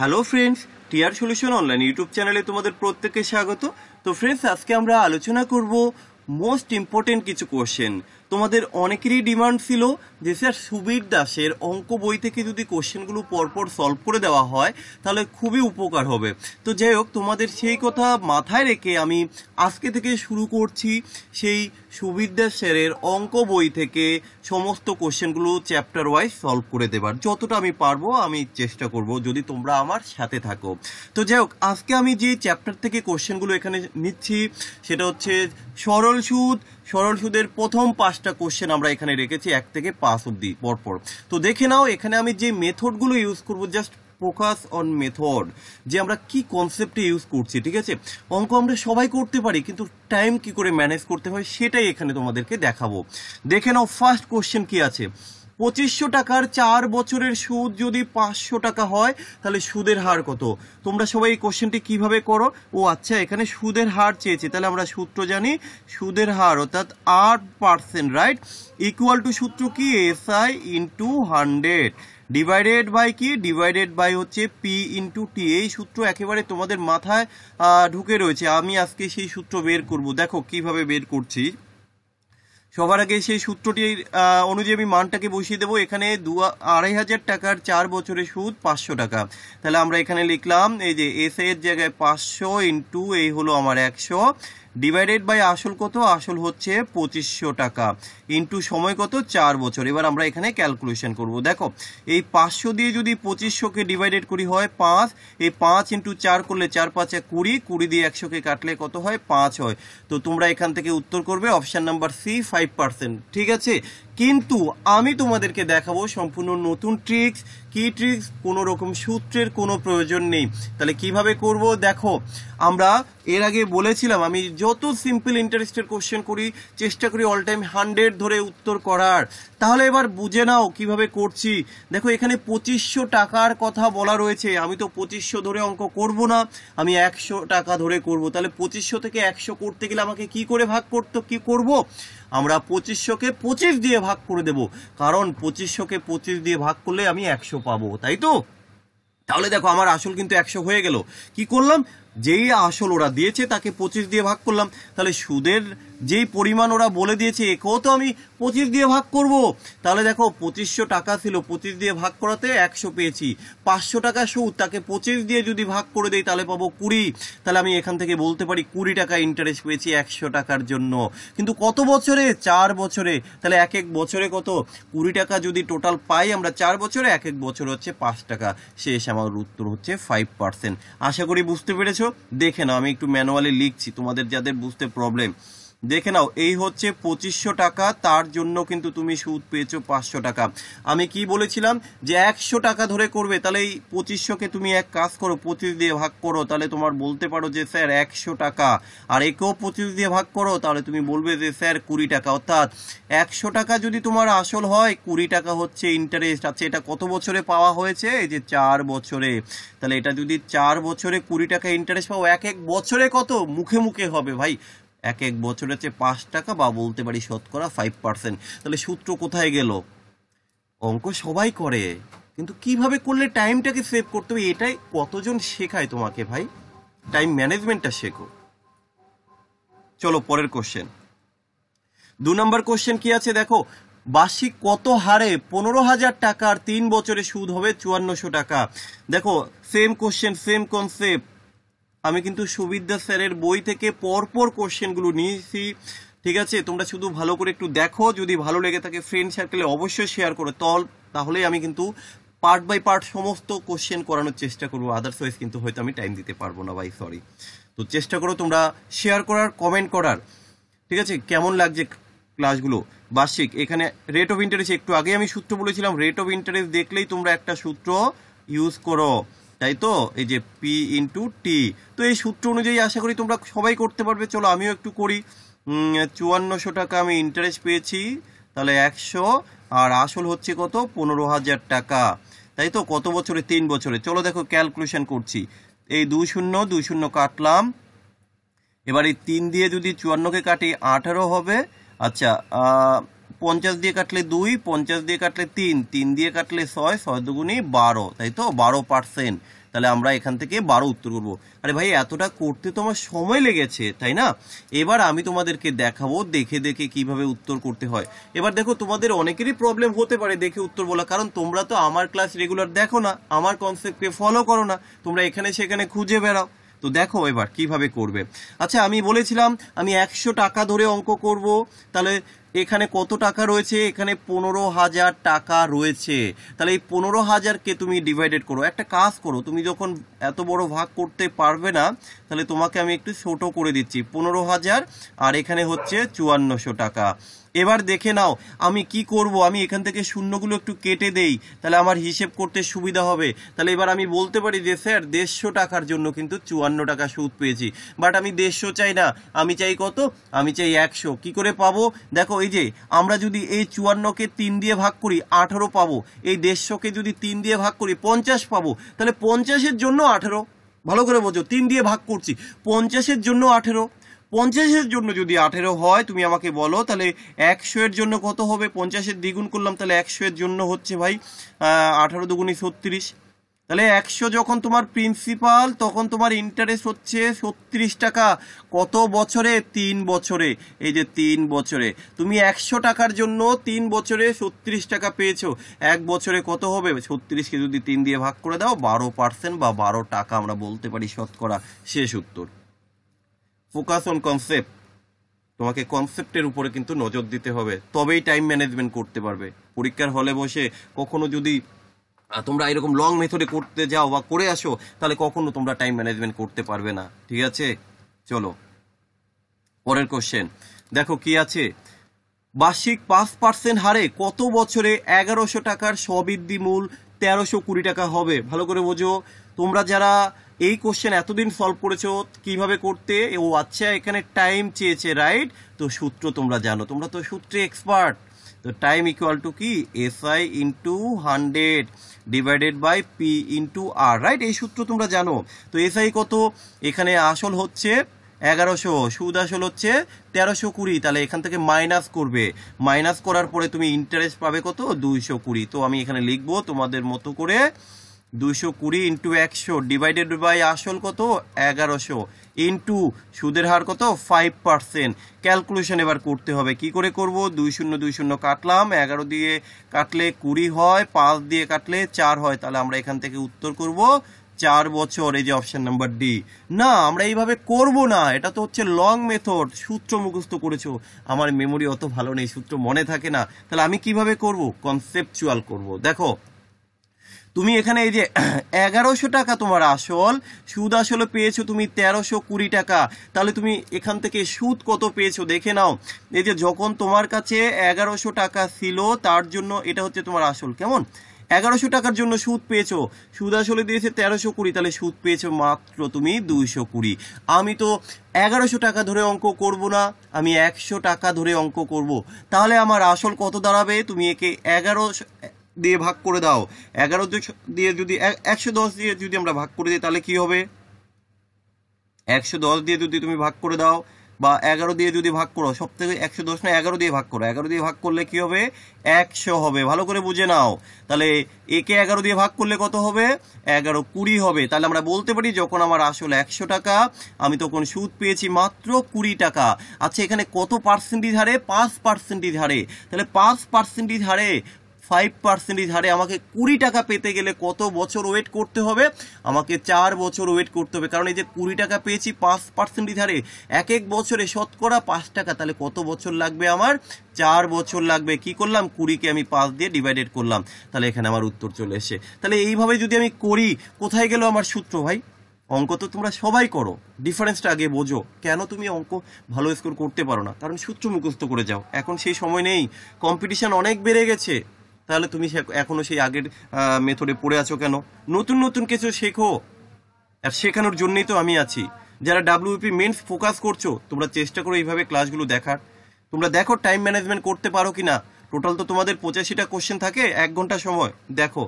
hello friends TR solution online YouTube চ্যানেলে তোমাদের প্রত্যেককে স্বাগত তো ফ্রেন্ডস আজকে আমরা আলোচনা করব মোস্ট ইম্পর্টেন্ট কিছু কোশ্চেন তোমাদের অনেকেরই ডিমান্ড ছিল যে স্যার সুবীর দাসের অঙ্ক বই থেকে যদি কোশ্চেনগুলো পরপর সলভ করে দেওয়া হয় তাহলে খুবই উপকার হবে তো যাই হোক তোমাদের সেই কথা মাথায় রেখে আমি আজকে থেকে শুরু করছি সেই সুবিদ্যা স্যারের অঙ্ক বই থেকে সমস্ত কোশ্চেনগুলো চ্যাপ্টার ওয়াইজ সলভ করে দেবার যতটা আমি পারবো আমি চেষ্টা করব যদি তোমরা আমার সাথে থাকো তো যাই হোক আজকে আমি যে চ্যাপ্টার থেকে কোশ্চেনগুলো এখানে নিচ্ছি সেটা হচ্ছে সরল সুদ সরল সুদের প্রথম পাঁচটা কোশ্চেন আমরা এখানে রেখেছি এক থেকে পাঁচ অব্দি পরপর তো দেখে নাও এখানে আমি যে মেথডগুলো ইউজ করবো জাস্ট ফোকাস অন মেথড যে আমরা কি কনসেপ্টে ইউজ করছি ঠিক আছে অঙ্ক আমরা সবাই করতে পারি কিন্তু টাইম কি করে ম্যানেজ করতে হয় সেটাই এখানে তোমাদেরকে দেখাবো দেখে নাও ফার্স্ট কোশ্চেন কি আছে পঁচিশশো টাকার চার বছরের সুদ যদি পাঁচশো টাকা হয় তাহলে সুদের হার কত তোমরা সবাই এই কোশ্চেনটি কীভাবে করো ও আচ্ছা এখানে সুদের হার চেয়েছে তাহলে আমরা সূত্র জানি সুদের হার অর্থাৎ আট পার্সেন্ট রাইট ইকুয়াল টু সূত্র কি S I into hundred divided by কি ডিভাইডেড বাই হচ্ছে পি ইন্টু টি এই সূত্র একেবারে তোমাদের মাথায় ঢুকে রয়েছে আমি আজকে সেই সূত্র বের করব দেখো কিভাবে বের করছি সবার আগে সেই সূত্রটির অনুযায়ী আমি মানটাকে বসিয়ে দেবো এখানে দু আড়াই হাজার টাকার চার বছরের সুদ পাঁচশো টাকা তাহলে আমরা এখানে লিখলাম এই যে এস এর জায়গায় পাঁচশো ইন্টু এই হলো আমার একশো ডিভাইডেড বাই আসল কত আসল হচ্ছে পঁচিশশো টাকা ইন্টু সময় কত চার বছর এবার আমরা এখানে ক্যালকুলেশন করব দেখো এই পাঁচশো দিয়ে যদি পঁচিশশোকে ডিভাইডেড করি হয় পাঁচ এই পাঁচ ইন্টু চার করলে চার পাঁচে কুড়ি কুড়ি দিয়ে একশোকে কাটলে কত হয় পাঁচ হয় তো তোমরা এখান থেকে উত্তর করবে option number C five percent ঠিক আছে কিন্তু আমি তোমাদেরকে দেখাবো সম্পূর্ণ নতুন ট্রিক্স কি ট্রিক্স কোনো রকম সূত্রের কোনো প্রয়োজন নেই তাহলে কিভাবে করব দেখো আমরা এর আগে বলেছিলাম আমি যত সিম্পল ইন্টারেস্টের কোশ্চেন করি চেষ্টা করি অল টাইম হান্ড্রেড ধরে উত্তর করার তাহলে এবার বুঝে নাও কিভাবে করছি দেখো এখানে পঁচিশশো টাকার কথা বলা রয়েছে আমি তো পঁচিশশো ধরে অঙ্ক করব না আমি একশো টাকা ধরে করব তাহলে পঁচিশশো থেকে একশো করতে গেলে আমাকে কি করে ভাগ করতো কি করবো আমরা পঁচিশশোকে পঁচিশ দিয়ে ভাগ করে দেব কারণ পঁচিশশোকে পঁচিশ দিয়ে ভাগ করলে আমি একশো পাবো তাই তো তাহলে দেখো আমার আসল কিন্তু একশো হয়ে গেল কি করলাম যেই আসল ওরা দিয়েছে তাকে পঁচিশ দিয়ে ভাগ করলাম তাহলে সুদের যেই পরিমাণ ওরা বলে দিয়েছে একেও তো আমি পঁচিশ দিয়ে ভাগ করব তাহলে দেখো পঁচিশশো টাকা ছিল পঁচিশ দিয়ে ভাগ করাতে একশো পেয়েছি পাঁচশো টাকা সুদ তাকে পঁচিশ দিয়ে যদি ভাগ করে দেই তাহলে পাবো কুড়ি তাহলে আমি এখান থেকে বলতে পারি কুড়ি টাকা ইন্টারেস্ট পেয়েছি একশো টাকার জন্য কিন্তু কত বছরে চার বছরে তাহলে এক এক বছরে কত কুড়ি টাকা যদি টোটাল পাই আমরা চার বছরে এক এক বছর হচ্ছে পাঁচ টাকা শেষ আমার উত্তর হচ্ছে ফাইভ পার্সেন্ট আশা করি বুঝতে পেরেছো দেখে নাও আমি একটু ম্যানুয়ালি লিখছি তোমাদের যাদের বুঝতে প্রবলেম দেখে নাও এই হচ্ছে পঁচিশশো টাকা তার জন্য কিন্তু তুমি সুদ পেয়েছো পাঁচশো টাকা আমি কি বলেছিলাম যে একশো টাকা ধরে করবে তাহলে এই পঁচিশশোকে তুমি এক কাজ করো পঁচিশ দিয়ে ভাগ করো তাহলে তোমার বলতে পারো যে স্যার একশো টাকা আর একেও পঁচিশ দিয়ে ভাগ করো তাহলে তুমি বলবে যে স্যার কুড়ি টাকা অর্থাৎ একশো টাকা যদি তোমার আসল হয় কুড়ি টাকা হচ্ছে ইন্টারেস্ট আছে আচ্ছা, এটা কত বছরে পাওয়া হয়েছে এই যে চার বছরে তাহলে এটা যদি চার বছরে কুড়ি টাকা ইন্টারেস্ট পাও এক এক বছরে কত মুখে মুখে হবে ভাই এক এক বছরের চেয়ে পাঁচ টাকা বা বলতে পারি শতকরা ফাইভ পার্সেন্ট তাহলে সূত্র কোথায় গেল অঙ্ক সবাই করে কিন্তু কিভাবে করলে টাইমটাকে সেভ করতে হবে এটাই কতজন শেখায় তোমাকে ভাই টাইম ম্যানেজমেন্টটা শেখো চলো পরের কোশ্চেন দু নম্বর কোশ্চেন কি আছে দেখো বার্ষিক কত হারে পনেরো হাজার টাকার তিন বছরে সুদ হবে চুয়ান্নশো টাকা দেখো সেম কোশ্চেন সেম কনসেপ্ট আমি কিন্তু সুবিদ্যা স্যারের বই থেকে পরপর কোশ্চেনগুলো নিয়েছি ঠিক আছে তোমরা শুধু ভালো করে একটু দেখো যদি ভালো লেগে থাকে ফ্রেন্ড সার্কেলে অবশ্যই শেয়ার করো তল তাহলে আমি কিন্তু পার্ট বাই পার্ট সমস্ত কোশ্চেন করানোর চেষ্টা করবো ওয়াইজ কিন্তু হয়তো আমি টাইম দিতে পারবো না ভাই সরি তো চেষ্টা করো তোমরা শেয়ার করার কমেন্ট করার ঠিক আছে কেমন লাগছে ক্লাসগুলো বার্ষিক এখানে রেট অফ ইন্টারেস্ট একটু আগে আমি সূত্র বলেছিলাম রেট অফ ইন্টারেস্ট দেখলেই তোমরা একটা সূত্র ইউজ করো তাই তো এই যে পি ইন্টু টি তো এই সূত্র অনুযায়ী আশা করি তোমরা সবাই করতে পারবে চলো আমিও একটু করি চুয়ান্নশো টাকা আমি ইন্টারেস্ট পেয়েছি তাহলে একশো আর আসল হচ্ছে কত পনেরো হাজার টাকা তাই তো কত বছরে তিন বছরে চলো দেখো ক্যালকুলেশন করছি এই দুই শূন্য দুই শূন্য কাটলাম এবার এই তিন দিয়ে যদি চুয়ান্নকে কাটি আঠারো হবে আচ্ছা পঞ্চাশ দিয়ে কাটলে দুই পঞ্চাশ দিয়ে কাটলে তিন তিন দিয়ে কাটলে ছয় ছয় দুগুণে বারো তাই তো বারো পার্সেন্ট তাহলে আমরা এখান থেকে বারো উত্তর করবো আরে ভাই এতটা করতে তো আমার সময় লেগেছে তাই না এবার আমি তোমাদেরকে দেখাবো দেখে দেখে কিভাবে উত্তর করতে হয় এবার দেখো তোমাদের অনেকেরই প্রবলেম হতে পারে দেখে উত্তর বলা কারণ তোমরা তো আমার ক্লাস রেগুলার দেখো না আমার কনসেপ্টকে ফলো করো না তোমরা এখানে সেখানে খুঁজে বেড়াও তো দেখো এবার কিভাবে করবে আচ্ছা আমি বলেছিলাম আমি একশো টাকা ধরে অঙ্ক করব তাহলে এখানে কত টাকা রয়েছে এখানে পনেরো হাজার টাকা রয়েছে তাহলে এই পনেরো হাজারকে তুমি ডিভাইডেড করো একটা কাজ করো তুমি যখন এত বড় ভাগ করতে পারবে না তাহলে তোমাকে আমি একটু ছোট করে দিচ্ছি পনেরো হাজার আর এখানে হচ্ছে চুয়ান্নশো টাকা এবার দেখে নাও আমি কি করব আমি এখান থেকে শূন্যগুলো একটু কেটে দেই তাহলে আমার হিসেব করতে সুবিধা হবে তাহলে এবার আমি বলতে পারি যে স্যার দেড়শো টাকার জন্য কিন্তু চুয়ান্ন টাকা সুদ পেয়েছি বাট আমি দেড়শো চাই না আমি চাই কত আমি চাই একশো কি করে পাবো দেখো এই যে আমরা যদি এই চুয়ান্নকে তিন দিয়ে ভাগ করি আঠারো পাবো এই দেড়শোকে যদি তিন দিয়ে ভাগ করি পঞ্চাশ পাবো তাহলে পঞ্চাশের জন্য আঠেরো ভালো করে বোঝো তিন দিয়ে ভাগ করছি পঞ্চাশের জন্য আঠেরো পঞ্চাশের জন্য যদি আঠেরো হয় তুমি আমাকে বলো তাহলে একশো এর জন্য কত হবে পঞ্চাশের দ্বিগুণ করলাম তাহলে একশো এর জন্য হচ্ছে ভাই আঠারো দুগুনি ছত্রিশ তাহলে একশো যখন তোমার প্রিন্সিপাল তখন তোমার ইন্টারেস্ট হচ্ছে ছত্রিশ টাকা কত বছরে তিন বছরে এই যে তিন বছরে তুমি একশো টাকার জন্য তিন বছরে ছত্রিশ টাকা পেয়েছো এক বছরে কত হবে ছত্রিশকে যদি তিন দিয়ে ভাগ করে দাও বারো পার্সেন্ট বা বারো টাকা আমরা বলতে পারি শতকরা শেষ উত্তর ফোকাস অন কনসেপ্ট তোমাকে কনসেপ্টের উপরে কিন্তু নজর দিতে হবে তবেই টাইম ম্যানেজমেন্ট করতে পারবে পরীক্ষার হলে বসে কখনো যদি তোমরা এরকম লং মেথডে করতে যাও বা করে আসো তাহলে কখনো তোমরা টাইম ম্যানেজমেন্ট করতে পারবে না ঠিক আছে চলো পরের কোশ্চেন দেখো কি আছে বার্ষিক পাঁচ পার্সেন্ট হারে কত বছরে এগারোশো টাকার সবৃদ্ধি মূল তেরোশো কুড়ি টাকা হবে ভালো করে বোঝো তোমরা যারা এই কোশ্চেন এতদিন সলভ করেছো কিভাবে করতে ও আচ্ছা এখানে টাইম চেয়েছে রাইট তো সূত্র তোমরা জানো তোমরা তো সূত্রে এক্সপার্ট তো টাইম ইকুয়াল টু কি S I into hundred divided by P into R right এই সূত্র তোমরা জানো তো এস আই কত এখানে আসল হচ্ছে এগারোশো সুদ আসল হচ্ছে তেরোশো কুড়ি তাহলে এখান থেকে মাইনাস করবে মাইনাস করার পরে তুমি ইন্টারেস্ট পাবে কত দুইশো কুড়ি তো আমি এখানে লিখবো তোমাদের মতো করে দুশো কুড়ি ইন্টু একশো ডিভাইডেড বাই আসল কত এগারোশো ইন্টু সুদের হার কত ফাইভ পার্সেন্ট ক্যালকুলেশন এবার করতে হবে কি করে করব দুই শূন্য দুই শূন্য কাটলাম এগারো দিয়ে কাটলে কুড়ি হয় পাঁচ দিয়ে কাটলে চার হয় তাহলে আমরা এখান থেকে উত্তর করব চার বছর এই যে অপশন নাম্বার ডি না আমরা এইভাবে করব না এটা তো হচ্ছে লং মেথড সূত্র মুখস্থ করেছো আমার মেমোরি অত ভালো নেই সূত্র মনে থাকে না তাহলে আমি কিভাবে করব কনসেপচুয়াল করব দেখো তুমি এখানে এই যে এগারোশো টাকা তোমার আসল সুদ আসলে পেয়েছো তুমি তেরোশো কুড়ি টাকা তাহলে তুমি এখান থেকে সুদ কত পেয়েছো দেখে নাও এই যে যখন তোমার কাছে এগারোশো টাকা ছিল তার জন্য এটা হচ্ছে তোমার আসল কেমন এগারোশো টাকার জন্য সুদ পেয়েছো সুদ আসলে দিয়েছে তেরোশো কুড়ি তাহলে সুদ পেয়েছো মাত্র তুমি দুইশো কুড়ি আমি তো এগারোশো টাকা ধরে অঙ্ক করব না আমি একশো টাকা ধরে অঙ্ক করব তাহলে আমার আসল কত দাঁড়াবে তুমি একে এগারোশো দিয়ে ভাগ করে দাও এগারো দিয়ে যদি একশো দশ দিয়ে যদি আমরা ভাগ করে দিই তাহলে কি হবে একশো দশ দিয়ে যদি তুমি ভাগ করে দাও বা এগারো দিয়ে যদি ভাগ করো সব থেকে একশো দশ না এগারো দিয়ে ভাগ করো এগারো দিয়ে ভাগ করলে কি হবে একশো হবে ভালো করে বুঝে নাও তাহলে একে এগারো দিয়ে ভাগ করলে কত হবে এগারো কুড়ি হবে তাহলে আমরা বলতে পারি যখন আমার আসলে একশো টাকা আমি তখন সুদ পেয়েছি মাত্র কুড়ি টাকা আচ্ছা এখানে কত পার্সেন্টেজ হারে পাঁচ পার্সেন্টেজ হারে তাহলে পাঁচ পার্সেন্টেজ হারে ফাইভ পার্সেন্টেজ হারে আমাকে কুড়ি টাকা পেতে গেলে কত বছর ওয়েট করতে হবে আমাকে চার বছর ওয়েট করতে হবে কারণ এই যে কুড়ি টাকা পেয়েছি পাঁচ পার্সেন্টেজ হারে এক এক বছরে শতকরা পাঁচ টাকা তাহলে কত বছর লাগবে আমার চার বছর লাগবে কি করলাম কুড়িকে আমি পাঁচ দিয়ে ডিভাইডেড করলাম তাহলে এখানে আমার উত্তর চলে এসে তাহলে এইভাবে যদি আমি করি কোথায় গেল আমার সূত্র ভাই অঙ্ক তো তোমরা সবাই করো ডিফারেন্সটা আগে বোঝো কেন তুমি অঙ্ক ভালো স্কোর করতে পারো না কারণ সূত্র মুখস্থ করে যাও এখন সেই সময় নেই কম্পিটিশন অনেক বেড়ে গেছে তাহলে তুমি এখনও সেই আগের মেথডে পড়ে আছো কেন নতুন নতুন কিছু শেখো আর শেখানোর জন্যই তো আমি আছি যারা ডাব্লিউপি মেন ফোকাস করছো তোমরা চেষ্টা করো এইভাবে ক্লাসগুলো দেখার তোমরা দেখো টাইম ম্যানেজমেন্ট করতে পারো কি না টোটাল তো তোমাদের পঁচাশিটা কোশ্চেন থাকে এক ঘন্টা সময় দেখো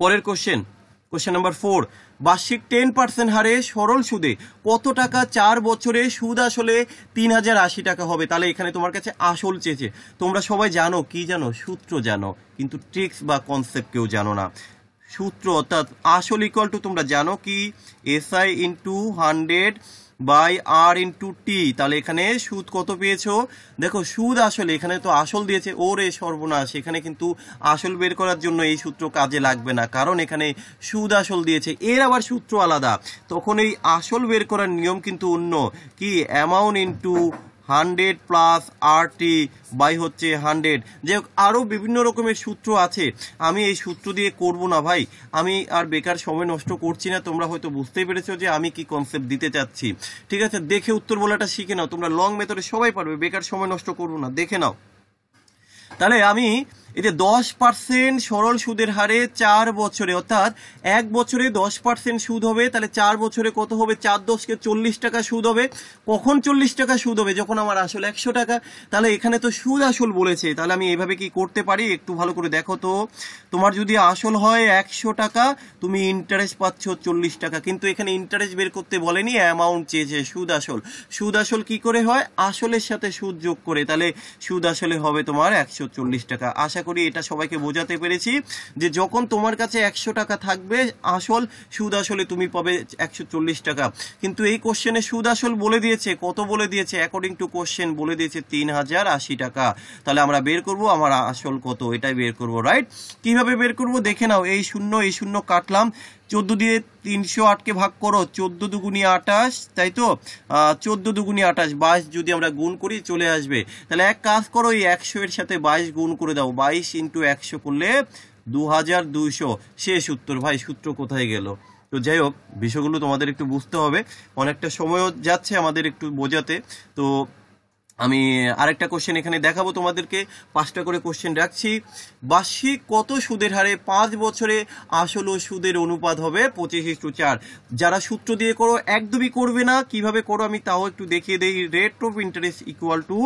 পরের কোশ্চেন কোশ্চেন নাম্বার ফোর বার্ষিক টেন পার্সেন্ট হারে সরল সুদে কত টাকা চার বছরে সুদ আসলে তিন হাজার আশি টাকা হবে তাহলে এখানে তোমার কাছে আসল চেয়েছে তোমরা সবাই জানো কি জানো সূত্র জানো কিন্তু ট্রিক্স বা কনসেপ্ট কেউ জানো না সূত্র অর্থাৎ আসল ইকুয়াল টু তোমরা জানো কি S S I into hundred by R into T তাহলে এখানে সুদ কত পেয়েছো দেখো সুদ আসলে এখানে তো আসল দিয়েছে ওর এ সর্বনাশ এখানে কিন্তু আসল বের করার জন্য এই সূত্র কাজে লাগবে না কারণ এখানে সুদ আসল দিয়েছে এর আবার সূত্র আলাদা তখন এই আসল বের করার নিয়ম কিন্তু অন্য কি amount into hundred plus R T by হচ্ছে হান্ড্রেড যে আরও বিভিন্ন রকমের সূত্র আছে আমি এই সূত্র দিয়ে করব না ভাই আমি আর বেকার সময় নষ্ট করছি না তোমরা হয়তো বুঝতেই পেরেছো যে আমি কি কনসেপ্ট দিতে চাচ্ছি ঠিক আছে দেখে উত্তর বলাটা শিখে নাও তোমরা লং মেথডে সবাই পারবে বেকার সময় নষ্ট করবো না দেখে নাও তাহলে আমি এতে দশ পার্সেন্ট সরল সুদের হারে চার বছরে অর্থাৎ এক বছরে দশ পার্সেন্ট সুদ হবে তাহলে চার বছরে কত হবে চার দশকে চল্লিশ টাকা সুদ হবে কখন চল্লিশ টাকা সুদ হবে যখন আমার আসল একশো টাকা তাহলে এখানে তো সুদ আসল বলেছে তাহলে আমি এভাবে কি করতে পারি একটু ভালো করে দেখো তো তোমার যদি আসল হয় একশো টাকা তুমি ইন্টারেস্ট পাচ্ছ চল্লিশ টাকা কিন্তু এখানে ইন্টারেস্ট বের করতে বলেনি অ্যামাউন্ট চেয়েছে সুদ আসল সুদ আসল কি করে হয় আসলের সাথে সুদ যোগ করে তাহলে সুদ আসলে হবে তোমার একশো টাকা আশা করি এটা সবাইকে বোঝাতে পেরেছি যে যখন তোমার কাছে একশো টাকা থাকবে আসল সুদ আসলে তুমি পাবে একশো টাকা কিন্তু এই কোশ্চেনে সুদ আসল বলে দিয়েছে কত বলে দিয়েছে অ্যাকর্ডিং টু কোশ্চেন বলে দিয়েছে তিন হাজার আশি টাকা তাহলে আমরা বের করব আমার আসল কত এটাই বের করব রাইট কিভাবে বের করব দেখে নাও এই শূন্য এই শূন্য কাটলাম চোদ্দ দিয়ে তিনশো আটকে ভাগ করো চোদ্দ দুগুনি আটাশ তাই তো চোদ্দ দুগুনি আটাশ বাইশ যদি আমরা গুণ করি চলে আসবে তাহলে এক কাজ করো এই একশো এর সাথে বাইশ গুণ করে দাও বাইশ ইন্টু একশো করলে দু হাজার দুইশো শেষ উত্তর ভাই সূত্র কোথায় গেল তো যাই হোক বিষয়গুলো তোমাদের একটু বুঝতে হবে অনেকটা সময়ও যাচ্ছে আমাদের একটু বোঝাতে তো আমি আরেকটা কোশ্চেন এখানে দেখাবো তোমাদেরকে পাঁচটা করে কোশ্চেন রাখছি বার্ষিক কত সুদের হারে পাঁচ বছরে আসল ও সুদের অনুপাত হবে পঁচিশ ইস্টু চার যারা সূত্র দিয়ে করো একদমই করবে না কিভাবে করো আমি তাও একটু দেখিয়ে দিই rate of interest equal to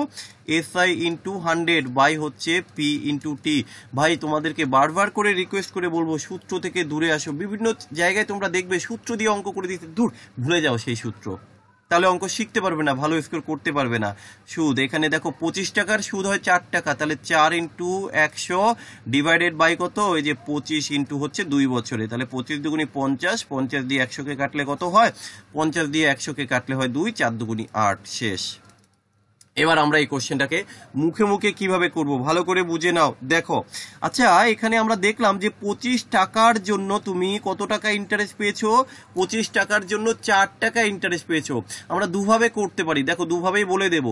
S I into hundred by হচ্ছে পি ইন্টু টি ভাই তোমাদেরকে বারবার করে রিকোয়েস্ট করে বলবো সূত্র থেকে দূরে আসো বিভিন্ন জায়গায় তোমরা দেখবে সূত্র দিয়ে অঙ্ক করে দিতে দূর ভুলে যাও সেই সূত্র তাহলে অঙ্ক শিখতে পারবে না ভালো স্কোর করতে পারবে না সুদ এখানে দেখো পঁচিশ টাকার সুদ হয় চার টাকা তাহলে চার ইন্টু একশো ডিভাইডেড বাই কত ওই যে পঁচিশ ইন্টু হচ্ছে দুই বছরে তাহলে পঁচিশ দুগুনি পঞ্চাশ পঞ্চাশ দিয়ে একশোকে কাটলে কত হয় পঞ্চাশ দিয়ে একশোকে কাটলে হয় দুই চার দুগুনি আট শেষ এবার আমরা এই কোশ্চেনটাকে মুখে মুখে কিভাবে করব ভালো করে বুঝে নাও দেখো আচ্ছা এখানে আমরা দেখলাম যে পঁচিশ টাকার জন্য তুমি কত টাকা ইন্টারেস্ট পেয়েছো পঁচিশ টাকার জন্য চার টাকা ইন্টারেস্ট পেয়েছো আমরা দুভাবে করতে পারি দেখো দুভাবেই বলে দেবো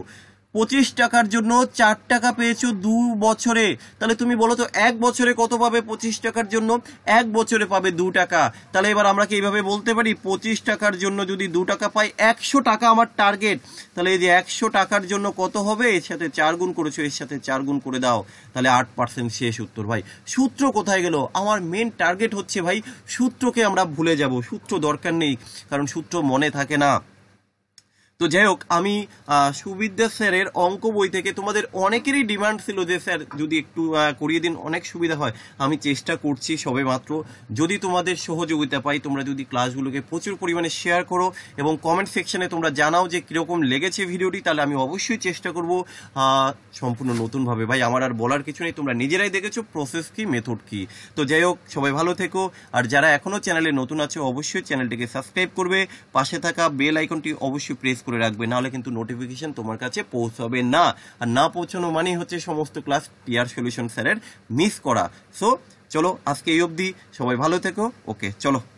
পঁচিশ টাকার জন্য চার টাকা পেয়েছো দু বছরে তাহলে তুমি বলো তো এক বছরে কত পাবে পঁচিশ টাকার জন্য এক বছরে পাবে দু টাকা তাহলে এবার আমরা কি এইভাবে বলতে পারি পঁচিশ টাকার জন্য যদি দু টাকা পাই একশো টাকা আমার টার্গেট তাহলে এই যে একশো টাকার জন্য কত হবে এর সাথে চার গুণ করেছো এর সাথে চার গুণ করে দাও তাহলে আট পার্সেন্ট শেষ উত্তর ভাই সূত্র কোথায় গেল আমার মেন টার্গেট হচ্ছে ভাই সূত্রকে আমরা ভুলে যাব সূত্র দরকার নেই কারণ সূত্র মনে থাকে না তো যাই হোক আমি সুবিদ্যা স্যারের অঙ্ক বই থেকে তোমাদের অনেকেরই ডিমান্ড ছিল যে স্যার যদি একটু করিয়ে দিন অনেক সুবিধা হয় আমি চেষ্টা করছি সবে মাত্র যদি তোমাদের সহযোগিতা পাই তোমরা যদি ক্লাসগুলোকে প্রচুর পরিমাণে শেয়ার করো এবং কমেন্ট সেকশনে তোমরা জানাও যে কীরকম লেগেছে ভিডিওটি তাহলে আমি অবশ্যই চেষ্টা করব সম্পূর্ণ নতুনভাবে ভাই আমার আর বলার কিছু নেই তোমরা নিজেরাই দেখেছো প্রসেস কি মেথড কি তো যাই হোক সবাই ভালো থেকো আর যারা এখনও চ্যানেলে নতুন আছে অবশ্যই চ্যানেলটিকে সাবস্ক্রাইব করবে পাশে থাকা বেল আইকনটি অবশ্যই প্রেস করে রাখবে নাহলে কিন্তু নোটিফিকেশন তোমার কাছে পৌঁছাবে না আর না পৌঁছানো মানেই হচ্ছে সমস্ত ক্লাস পিয়ার সলিউশন স্যারের মিস করা সো চলো আজকে এই অবধি সবাই ভালো থেকো ওকে চলো